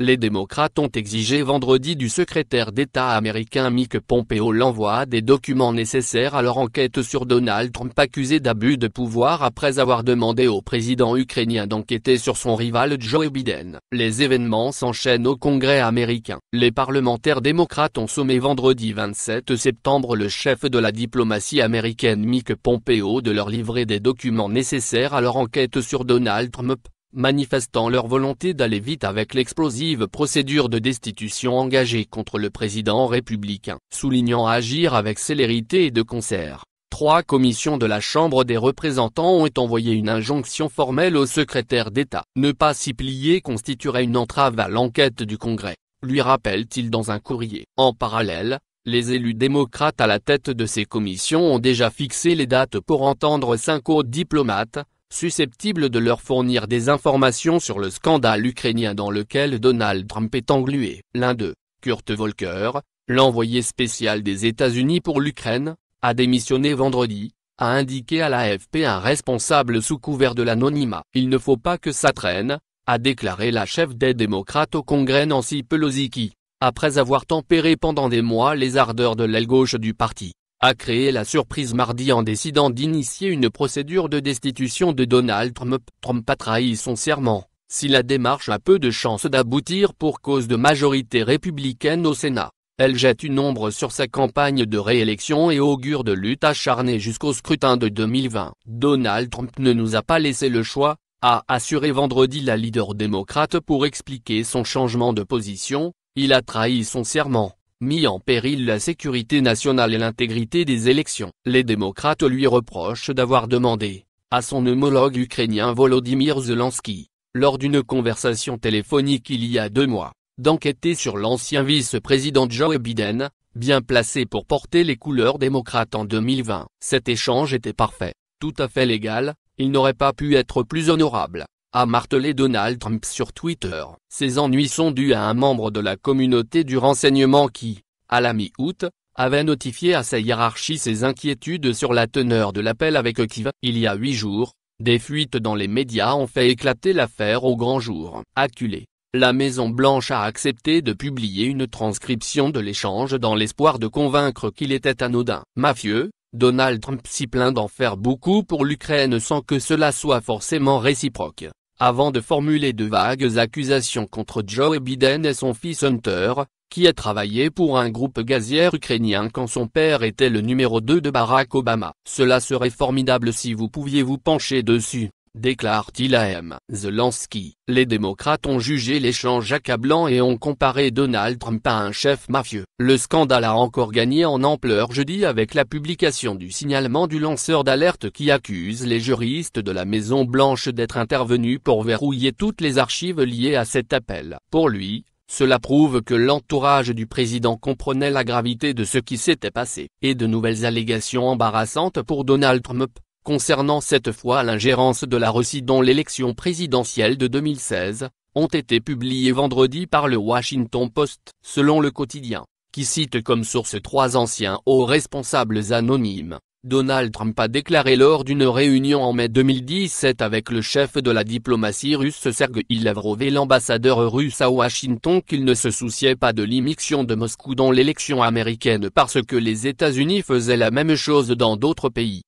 Les démocrates ont exigé vendredi du secrétaire d'État américain Mike Pompeo l'envoi des documents nécessaires à leur enquête sur Donald Trump accusé d'abus de pouvoir après avoir demandé au président ukrainien d'enquêter sur son rival Joe Biden. Les événements s'enchaînent au Congrès américain. Les parlementaires démocrates ont sommé vendredi 27 septembre le chef de la diplomatie américaine Mike Pompeo de leur livrer des documents nécessaires à leur enquête sur Donald Trump manifestant leur volonté d'aller vite avec l'explosive procédure de destitution engagée contre le président républicain, soulignant agir avec célérité et de concert. Trois commissions de la Chambre des représentants ont envoyé une injonction formelle au secrétaire d'État. Ne pas s'y plier constituerait une entrave à l'enquête du Congrès, lui rappelle-t-il dans un courrier. En parallèle, les élus démocrates à la tête de ces commissions ont déjà fixé les dates pour entendre cinq autres diplomates, susceptibles de leur fournir des informations sur le scandale ukrainien dans lequel Donald Trump est englué. L'un d'eux, Kurt Volker, l'envoyé spécial des États-Unis pour l'Ukraine, a démissionné vendredi, a indiqué à l'AFP un responsable sous couvert de l'anonymat. Il ne faut pas que ça traîne, a déclaré la chef des démocrates au Congrès Nancy Pelosi après avoir tempéré pendant des mois les ardeurs de l'aile gauche du parti, a créé la surprise mardi en décidant d'initier une procédure de destitution de Donald Trump. Trump a trahi son serment, si la démarche a peu de chances d'aboutir pour cause de majorité républicaine au Sénat. Elle jette une ombre sur sa campagne de réélection et augure de lutte acharnée jusqu'au scrutin de 2020. Donald Trump ne nous a pas laissé le choix, a assuré vendredi la leader démocrate pour expliquer son changement de position, il a trahi son serment mis en péril la sécurité nationale et l'intégrité des élections. Les démocrates lui reprochent d'avoir demandé, à son homologue ukrainien Volodymyr Zelensky, lors d'une conversation téléphonique il y a deux mois, d'enquêter sur l'ancien vice-président Joe Biden, bien placé pour porter les couleurs démocrates en 2020. Cet échange était parfait, tout à fait légal, il n'aurait pas pu être plus honorable a martelé Donald Trump sur Twitter. Ces ennuis sont dus à un membre de la communauté du renseignement qui, à la mi-août, avait notifié à sa hiérarchie ses inquiétudes sur la teneur de l'appel avec Kiev. Il y a huit jours, des fuites dans les médias ont fait éclater l'affaire au grand jour. Acculé, la Maison-Blanche a accepté de publier une transcription de l'échange dans l'espoir de convaincre qu'il était anodin. Mafieux, Donald Trump s'y plaint d'en faire beaucoup pour l'Ukraine sans que cela soit forcément réciproque avant de formuler de vagues accusations contre Joe Biden et son fils Hunter, qui a travaillé pour un groupe gazière ukrainien quand son père était le numéro 2 de Barack Obama. Cela serait formidable si vous pouviez vous pencher dessus, déclare-t-il à M. Zelensky. Les démocrates ont jugé l'échange accablant et ont comparé Donald Trump à un chef mafieux. Le scandale a encore gagné en ampleur jeudi avec la publication du signalement du lanceur d'alerte qui accuse les juristes de la Maison Blanche d'être intervenus pour verrouiller toutes les archives liées à cet appel. Pour lui, cela prouve que l'entourage du président comprenait la gravité de ce qui s'était passé, et de nouvelles allégations embarrassantes pour Donald Trump, concernant cette fois l'ingérence de la Russie dans l'élection présidentielle de 2016, ont été publiés vendredi par le Washington Post, selon le quotidien, qui cite comme source trois anciens hauts responsables anonymes. Donald Trump a déclaré lors d'une réunion en mai 2017 avec le chef de la diplomatie russe Sergei Lavrov et l'ambassadeur russe à Washington qu'il ne se souciait pas de l'immixion de Moscou dans l'élection américaine parce que les États-Unis faisaient la même chose dans d'autres pays.